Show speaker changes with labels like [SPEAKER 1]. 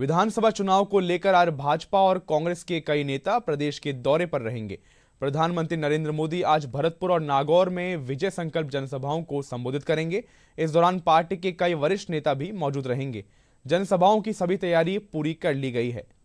[SPEAKER 1] विधानसभा चुनाव को लेकर आज भाजपा और कांग्रेस के कई नेता प्रदेश के दौरे पर रहेंगे प्रधानमंत्री नरेंद्र मोदी आज भरतपुर और नागौर में विजय संकल्प जनसभाओं को संबोधित करेंगे इस दौरान पार्टी के कई वरिष्ठ नेता भी मौजूद रहेंगे जनसभाओं की सभी तैयारी पूरी कर ली गई है